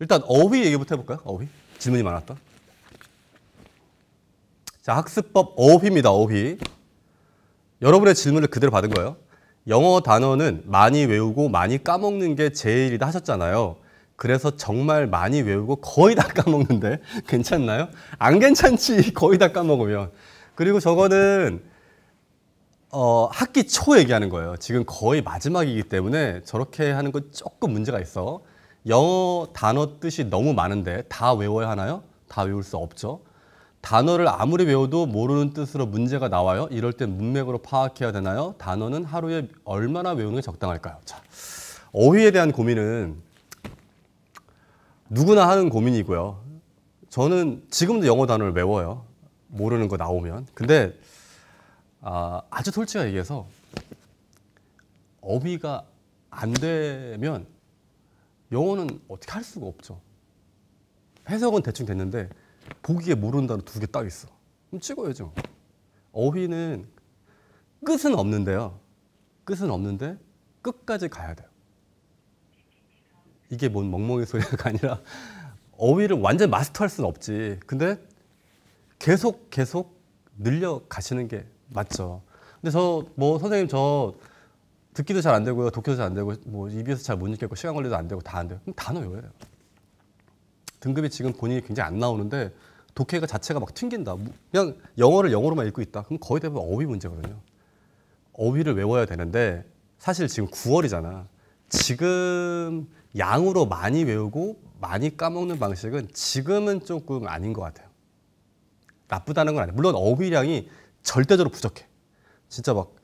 일단 어휘 얘기부터 해볼까요? 어휘. 질문이 많았다. 자, 학습법 어휘입니다. 어휘. 여러분의 질문을 그대로 받은 거예요. 영어 단어는 많이 외우고 많이 까먹는 게 제일이다 하셨잖아요. 그래서 정말 많이 외우고 거의 다 까먹는데 괜찮나요? 안 괜찮지 거의 다 까먹으면 그리고 저거는 어, 학기 초 얘기하는 거예요 지금 거의 마지막이기 때문에 저렇게 하는 건 조금 문제가 있어 영어 단어 뜻이 너무 많은데 다 외워야 하나요? 다 외울 수 없죠. 단어를 아무리 외워도 모르는 뜻으로 문제가 나와요. 이럴 땐 문맥으로 파악해야 되나요? 단어는 하루에 얼마나 외우는 게 적당할까요? 자, 어휘에 대한 고민은 누구나 하는 고민이고요. 저는 지금도 영어 단어를 외워요. 모르는 거 나오면. 근데 아, 아주 솔직하게 얘기해서 어휘가 안 되면 영어는 어떻게 할 수가 없죠. 해석은 대충 됐는데 보기에 모른다는 두 개 딱 있어. 그럼 찍어야죠. 어휘는 끝은 없는데요. 끝은 없는데 끝까지 가야 돼요. 이게 뭔 멍멍이 소리가 아니라 어휘를 완전 마스터할 수는 없지. 근데 계속 계속 늘려 가시는 게 맞죠. 근데 저 뭐 선생님 저 듣기도 잘 안 되고요. 독해도 잘 안 되고 뭐 입에서 잘못 읽겠고 시간 걸리도 안 되고 다 안 돼요. 그럼 단어 외워요. 등급이 지금 본인이 굉장히 안 나오는데 독해가 자체가 막 튕긴다. 뭐, 그냥 영어를 영어로만 읽고 있다. 그럼 거의 대부분 어휘 문제거든요. 어휘를 외워야 되는데 사실 지금 9월이잖아. 지금 양으로 많이 외우고 많이 까먹는 방식은 지금은 조금 아닌 것 같아요. 나쁘다는 건 아니에요. 물론 어휘량이 절대적으로 부족해. 진짜 막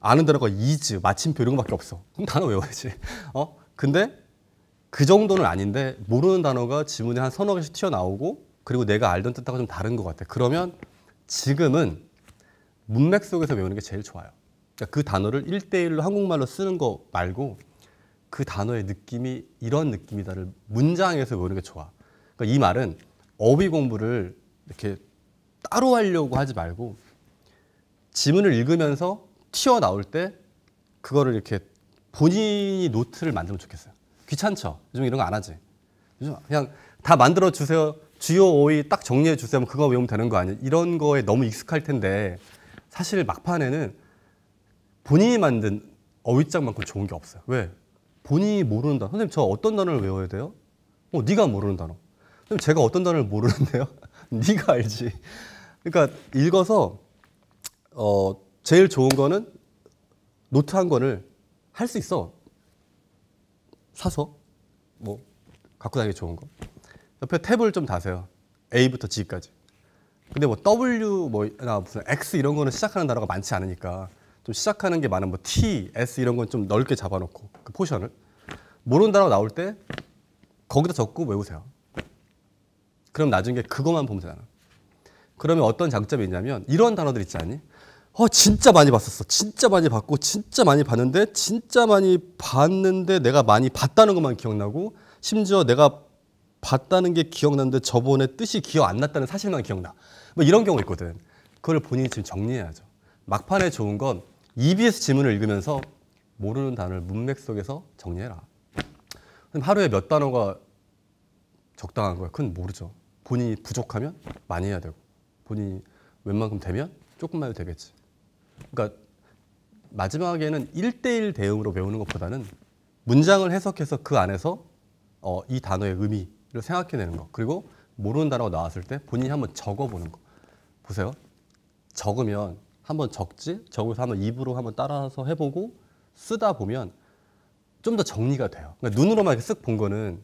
아는 단어가 이즈, 마침표 이런 거밖에 없어. 그럼 단어 외워야지. 어? 근데 그 정도는 아닌데 모르는 단어가 지문에 한 서너 개씩 튀어나오고 그리고 내가 알던 뜻하고 좀 다른 것 같아. 그러면 지금은 문맥 속에서 외우는 게 제일 좋아요. 그러니까 그 단어를 일대일로 한국말로 쓰는 거 말고 그 단어의 느낌이 이런 느낌이다를 문장에서 외우는 게 좋아. 그러니까 이 말은 어휘 공부를 이렇게 따로 하려고 하지 말고 지문을 읽으면서 튀어나올 때 그거를 이렇게 본인이 노트를 만들면 좋겠어요. 귀찮죠? 요즘 이런 거 안 하지. 요즘 그냥 다 만들어 주세요. 주요 오이 딱 정리해 주세요. 그거 외우면 되는 거 아니에요. 이런 거에 너무 익숙할 텐데 사실 막판에는 본인이 만든 어휘장만큼 좋은 게 없어요. 왜? 본인이 모르는 단어. 선생님 저 어떤 단어를 외워야 돼요? 어, 네가 모르는 단어. 선생님 제가 어떤 단어를 모르는데요? 네가 알지. 그러니까 읽어서 어 제일 좋은 거는 노트 한 권을 할 수 있어. 사서 뭐 갖고 다니기 좋은 거. 옆에 탭을 좀 다세요. A부터 G까지. 근데 뭐 W 뭐나 무슨 X 이런 거는 시작하는 단어가 많지 않으니까 좀 시작하는 게 많은 뭐 T, S 이런 건 좀 넓게 잡아놓고 그 포션을 모르는 단어 나올 때 거기다 적고 외우세요. 그럼 나중에 그것만 보면 되잖아. 그러면 어떤 장점이 있냐면 이런 단어들 있지 않니? 어, 진짜 많이 봤었어. 진짜 많이 봤고, 진짜 많이 봤는데, 진짜 많이 봤는데, 내가 많이 봤다는 것만 기억나고, 심지어 내가 봤다는 게 기억나는데 저번에 뜻이 기억 안 났다는 사실만 기억나. 뭐 이런 경우 있거든. 그걸 본인이 지금 정리해야죠. 막판에 좋은 건 EBS 지문을 읽으면서 모르는 단어를 문맥 속에서 정리해라. 그럼 하루에 몇 단어가 적당한 거야? 그건 모르죠. 본인이 부족하면 많이 해야 되고 본인이 웬만큼 되면 조금만 해도 되겠지. 그러니까 마지막에는 1대1 대응으로 배우는 것보다는 문장을 해석해서 그 안에서 어, 이 단어의 의미를 생각해내는 것 그리고 모르는 단어가 나왔을 때 본인이 한번 적어보는 거 보세요 적으면 한번 적지 적어서 한번 입으로 한번 따라서 해보고 쓰다 보면 좀 더 정리가 돼요 그러니까 눈으로만 이렇게 쓱본 거는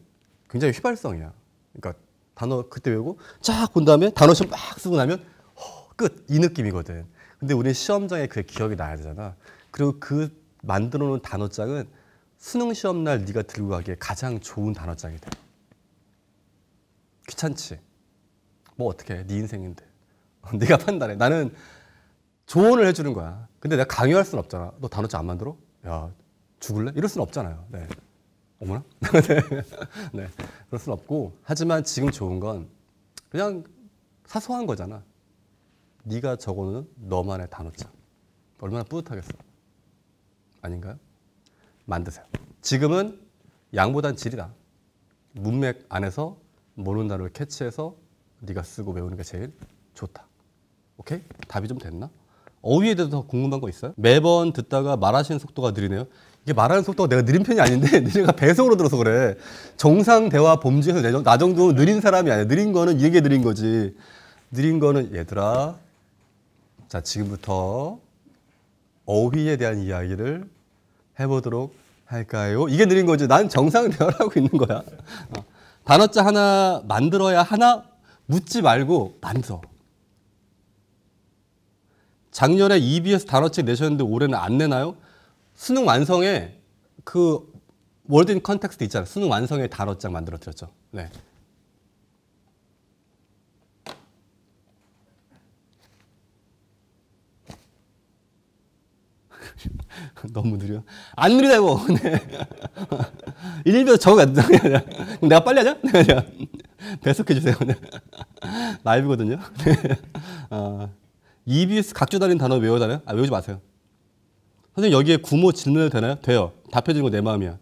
굉장히 휘발성이야 그러니까 단어 그때 외우고 쫙 본 다음에 단어씩 막 쓰고 나면 허, 끝이 느낌이거든 근데 우리는 시험장에 그게 기억이 나야 되잖아. 그리고 그 만들어 놓은 단어장은 수능 시험 날 네가 들고 가기에 가장 좋은 단어장이 돼. 귀찮지. 뭐 어떻게 해? 네 인생인데. 네가 판단해. 나는 조언을 해주는 거야. 근데 내가 강요할 순 없잖아. 너 단어장 안 만들어? 야 죽을래? 이럴 순 없잖아요. 네. 어머나? 네. 그럴 순 없고 하지만 지금 좋은 건 그냥 사소한 거잖아. 네가 적어놓은 너만의 단어장 얼마나 뿌듯하겠어 아닌가요? 만드세요 지금은 양보단 질이다 문맥 안에서 모르는 단어를 캐치해서 네가 쓰고 외우는 게 제일 좋다 오케이? 답이 좀 됐나? 어휘에 대해서 궁금한 거 있어요? 매번 듣다가 말하시는 속도가 느리네요 이게 말하는 속도가 내가 느린 편이 아닌데 내가 배속으로 들어서 그래. 정상 대화 범주에서 나정도 느린 사람이 아니야. 느린 거는 얘기해 느린 거지. 느린 거는 얘들아 자, 지금부터 어휘에 대한 이야기를 해보도록 할까요? 이게 느린 거지. 난 정상 대화 하고 있는 거야. 어. 단어자 하나 만들어야 하나 묻지 말고 만들어. 작년에 EBS 단어책 내셨는데 올해는 안 내나요? 수능 완성에 그 월드 인 컨텍스트 있잖아요. 수능 완성에 단어장 만들어 드렸죠. 네. 너무 느려. 안 느리다고. 일일비도 저거 그럼 내가 빨리 하자. 배속해 주세요. 네. 라이브거든요. EBS 각주 달린 단어 외워달아요? 아, 외우지 마세요. 선생님 여기에 구모 질문해도 되나요? 돼요. 답해주는 거내 마음이야.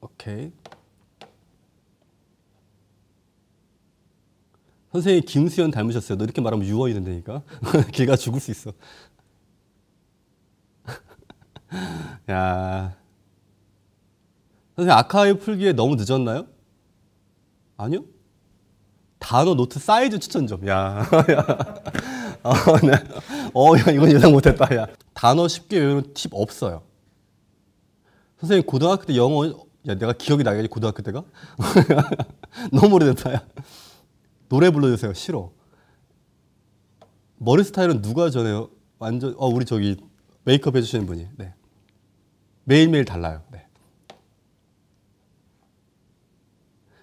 오케이. 선생님 김수현 닮으셨어요. 너 이렇게 말하면 유월이 된다니까. 걔가 죽을 수 있어. 야. 선생님 아카이 풀기에 너무 늦었나요? 아니요. 단어 노트 사이즈 추천점. 야. 어, 네. 어, 야, 이건 예상 못했다. 야. 단어 쉽게 외우는 팁 없어요. 선생님 고등학교 때 영어 야 내가 기억이 나겠지 고등학교 때가 너무 오래됐다 야. 노래 불러주세요. 싫어. 머리 스타일은 누가 전해요? 완전 어 우리 저기 메이크업 해주시는 분이 네. 매일매일 달라요. 네.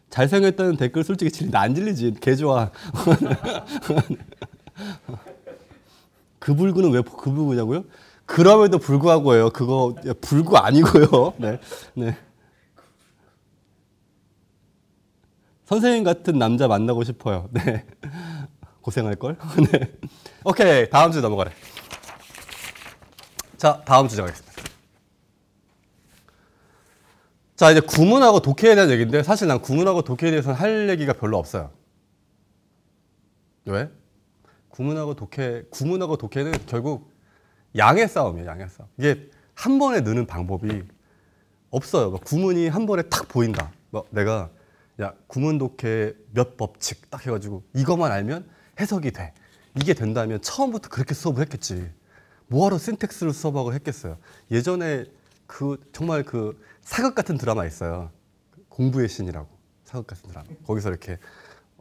잘생겼다는 댓글 솔직히 질린다. 안 질리지. 개 좋아. 그 불구는 왜 그 불구냐고요? 그럼에도 불구하고요 그거 불구 아니고요. 네. 네. 선생님 같은 남자 만나고 싶어요. 네. 고생할 걸. 네. 오케이. 다음 주 넘어가래. 자, 다음 주제 가겠습니다. 자, 이제 구문하고 독해에 대한 얘기인데 사실 난 구문하고 독해에 대해서는 할 얘기가 별로 없어요. 왜? 구문하고 독해, 구문하고 독해는 결국 양의 싸움이에요, 양의 싸움. 이게 한 번에 느는 방법이 없어요. 그러니까 구문이 한 번에 탁 보인다. 뭐 내가 야 구문독해 몇 법칙 딱 해가지고 이것만 알면 해석이 돼 이게 된다면 처음부터 그렇게 수업을 했겠지 뭐하러 신텍스를 수업하고 했겠어요 예전에 그 정말 그 사극 같은 드라마 있어요 공부의 신이라고 사극 같은 드라마 거기서 이렇게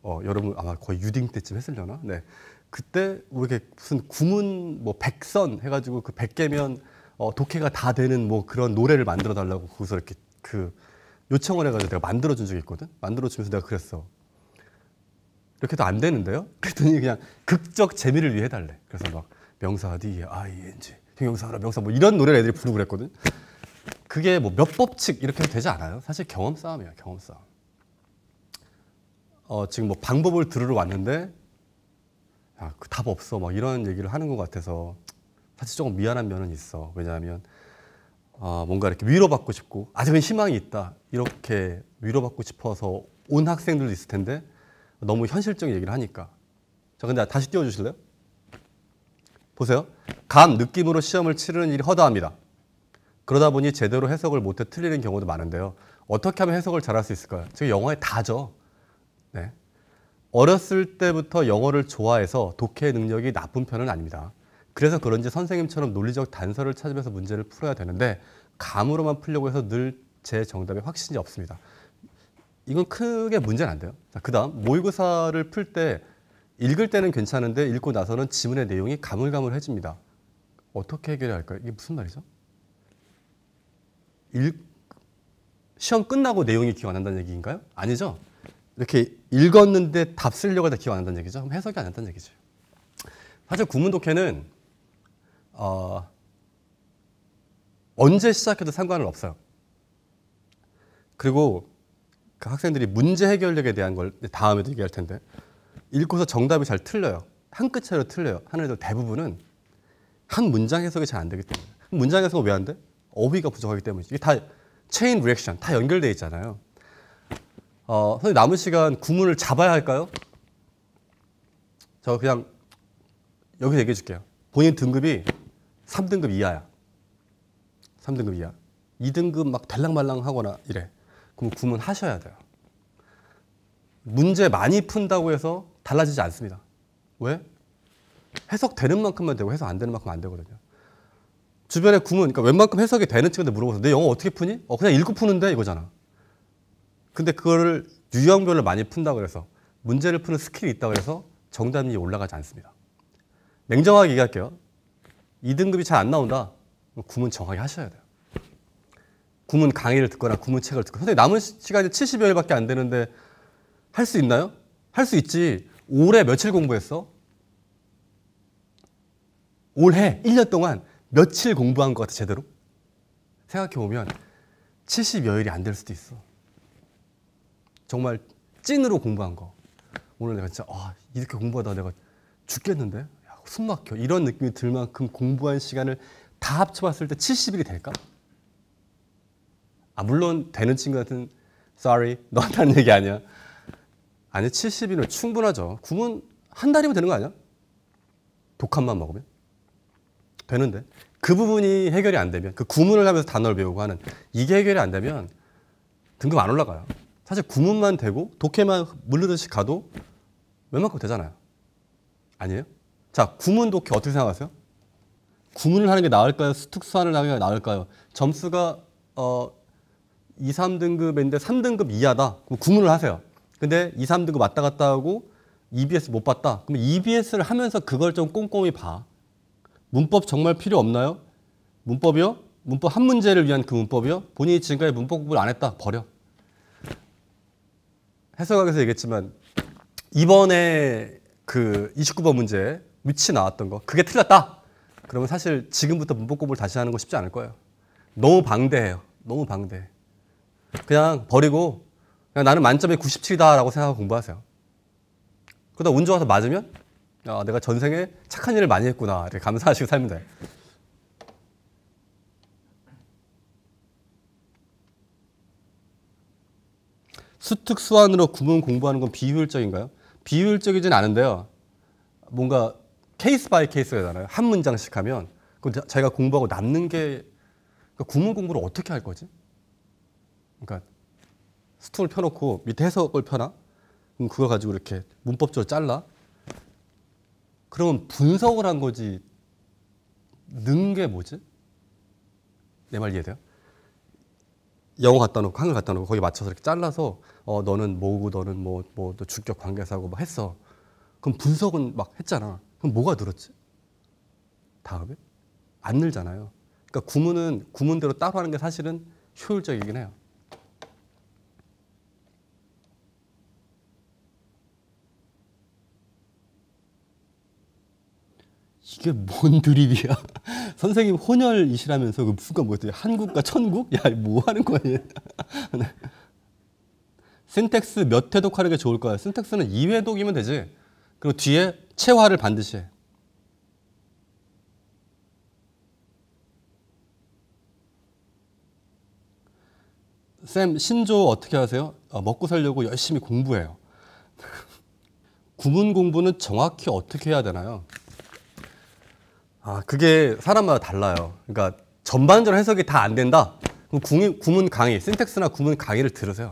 어, 여러분 아마 거의 유딩 때쯤 했을려나 네 그때 이렇게 무슨 구문 뭐 백선 해가지고 그 백개면 어, 독해가 다 되는 뭐 그런 노래를 만들어 달라고 거기서 이렇게 그 요청을 해가지고 내가 만들어준 적이 있거든. 만들어주면서 내가 그랬어. 이렇게 해도 안 되는데요? 그랬더니 그냥 극적 재미를 위해 달래. 그래서 막 명사 D, I, N, G, 형용사 하나, 명사 뭐 이런 노래를 애들이 부르고 그랬거든. 그게 뭐 몇 법칙 이렇게 되지 않아요? 사실 경험 싸움이야 경험 싸움. 어, 지금 뭐 방법을 들으러 왔는데 아, 그 답 없어. 막 이런 얘기를 하는 것 같아서 사실 조금 미안한 면은 있어. 왜냐하면 아, 뭔가 이렇게 위로받고 싶고 아직은 희망이 있다 이렇게 위로받고 싶어서 온 학생들도 있을 텐데 너무 현실적인 얘기를 하니까 자 근데 다시 띄워주실래요? 보세요 감 느낌으로 시험을 치르는 일이 허다합니다 그러다 보니 제대로 해석을 못해 틀리는 경우도 많은데요 어떻게 하면 해석을 잘할 수 있을까요? 저 영어에 다죠 네. 어렸을 때부터 영어를 좋아해서 독해 능력이 나쁜 편은 아닙니다 그래서 그런지 선생님처럼 논리적 단서를 찾으면서 문제를 풀어야 되는데 감으로만 풀려고 해서 늘 제 정답에 확신이 없습니다. 이건 크게 문제는 안 돼요. 그 다음 모의고사를 풀 때 읽을 때는 괜찮은데 읽고 나서는 지문의 내용이 가물가물해집니다. 어떻게 해결해야 할까요? 이게 무슨 말이죠? 읽, 시험 끝나고 내용이 기억 안 난다는 얘기인가요? 아니죠. 이렇게 읽었는데 답 쓰려고 다 기억 안 난다는 얘기죠. 그럼 해석이 안 난다는 얘기죠. 사실 구문 독해는 어, 언제 시작해도 상관은 없어요. 그리고 그 학생들이 문제 해결력에 대한 걸 다음에도 얘기할 텐데 읽고서 정답이 잘 틀려요. 한 끗차로 틀려요. 하는데 대부분은 한 문장 해석이 잘 안 되기 때문에 문장 해석은 왜 안 돼? 어휘가 부족하기 때문이지. 이게 다 체인 리액션 다 연결돼 있잖아요. 어, 선생님 남은 시간 구문을 잡아야 할까요? 저 그냥 여기서 얘기해 줄게요. 본인 등급이 3등급 이하야. 3등급 이하. 2등급 막 달랑말랑 하거나 이래. 그럼 구문 하셔야 돼요. 문제 많이 푼다고 해서 달라지지 않습니다. 왜? 해석되는 만큼만 되고 해석 안 되는 만큼 안 되거든요. 주변에 구문, 그러니까 웬만큼 해석이 되는 친구들 물어봐서 내 영어 어떻게 푸니? 어, 그냥 읽고 푸는데 이거잖아. 근데 그걸 유형별로 많이 푼다 고해서 문제를 푸는 스킬이 있다 고해서 정답이 올라가지 않습니다. 냉정하게 얘기할게요. 2등급이 잘 안 나온다. 구문 정확히 하셔야 돼요. 구문 강의를 듣거나 구문책을 듣거나 선생님 남은 시간이 70여일밖에 안 되는데 할 수 있나요? 할 수 있지. 올해 며칠 공부했어? 올해 1년 동안 며칠 공부한 것 같아 제대로? 생각해보면 70여일이 안 될 수도 있어. 정말 찐으로 공부한 거. 오늘 내가 진짜 아, 이렇게 공부하다 내가 죽겠는데? 숨 막혀 이런 느낌이 들 만큼 공부한 시간을 다 합쳐봤을 때 70일이 될까? 아 물론 되는 친구한테 sorry 너한테는 얘기 아니야. 아니 70일은 충분하죠. 굶은 한 달이면 되는 거 아니야? 독한만 먹으면 되는데 그 부분이 해결이 안 되면 그 구문을 하면서 단어를 배우고 하는 이게 해결이 안 되면 등급 안 올라가요. 사실 구문만 되고 독해만 물르듯이 가도 웬만큼 되잖아요. 아니에요? 자, 구문 독해 어떻게 생각하세요? 구문을 하는 게 나을까요? 특수화를 하는 게 나을까요? 점수가 어, 2, 3등급인데 3등급 이하다. 그럼 구문을 하세요. 근데 2, 3등급 왔다 갔다 하고 EBS 못 봤다. 그럼 EBS를 하면서 그걸 좀 꼼꼼히 봐. 문법 정말 필요 없나요? 문법이요? 문법 한 문제를 위한 그 문법이요? 본인이 지금까지 문법 공부를 안 했다. 버려. 해석학에서 얘기했지만 이번에 그 29번 문제 위치 나왔던 거 그게 틀렸다. 그러면 사실 지금부터 문법 공부를 다시 하는 거 쉽지 않을 거예요. 너무 방대해요. 너무 방대해. 그냥 버리고 그냥 나는 만점에 97이다라고 생각하고 공부하세요. 그러다 운 좋아서 맞으면 아, 내가 전생에 착한 일을 많이 했구나 이렇게 감사하시고 살면 돼 수특수안으로 구문 공부하는 건 비효율적인가요? 비효율적이진 않은데요. 뭔가 케이스 바이 케이스가 잖아요한 문장씩 하면 그 자기가 공부하고 남는 게 그러니까 구문 공부를 어떻게 할 거지? 그러니까 스툴 펴놓고 밑에 해석을 펴나? 그럼 그거 가지고 이렇게 문법적으로 잘라? 그러면 분석을 한 거지 는 게 뭐지? 내 말 이해돼요? 영어 갖다 놓고 한글 갖다 놓고 거기 맞춰서 이렇게 잘라서 어 너는 뭐고 너는 뭐 뭐, 뭐 주격 관계사고 막 뭐 했어. 그럼 분석은 막 했잖아. 그럼 뭐가 늘었지? 다음에? 안 늘잖아요. 그러니까 구문은 구문대로 따로 하는 게 사실은 효율적이긴 해요. 이게 뭔 드립이야? 선생님 혼혈이시라면서 그 무슨 뭐지 한국과 천국? 야, 뭐 하는 거야? 네. 신텍스 몇 회독 하는 게 좋을까요? 신텍스는 2회독이면 되지. 그리고 뒤에 체화를 반드시 해. 쌤, 신조 어떻게 하세요? 어, 먹고 살려고 열심히 공부해요. 구문 공부는 정확히 어떻게 해야 되나요? 아, 그게 사람마다 달라요. 그러니까 전반적으로 해석이 다 안 된다? 그럼 구문 강의, 신텍스나 구문 강의를 들으세요.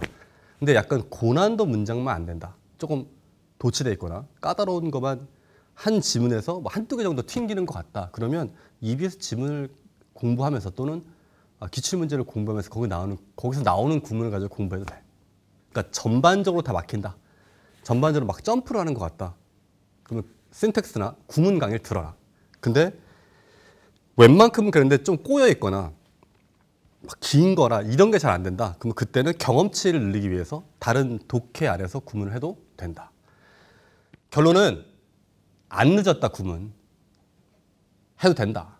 근데 약간 고난도 문장만 안 된다. 조금 도치돼 있거나 까다로운 것만 한 지문에서 뭐 한두 개 정도 튕기는 것 같다. 그러면 EBS 지문을 공부하면서 또는 아, 기출 문제를 공부하면서 거기 나오는 거기서 나오는 구문을 가지고 공부해도 돼. 그러니까 전반적으로 다 막힌다. 전반적으로 막 점프를 하는 것 같다. 그러면 신텍스나 구문 강의를 들어라. 근데 웬만큼은 그런데 좀 꼬여 있거나 막 긴 거라 이런 게 잘 안 된다. 그러면 그때는 경험치를 늘리기 위해서 다른 독해 아래서 구문을 해도 된다. 결론은 안 늦었다 굶은 해도 된다.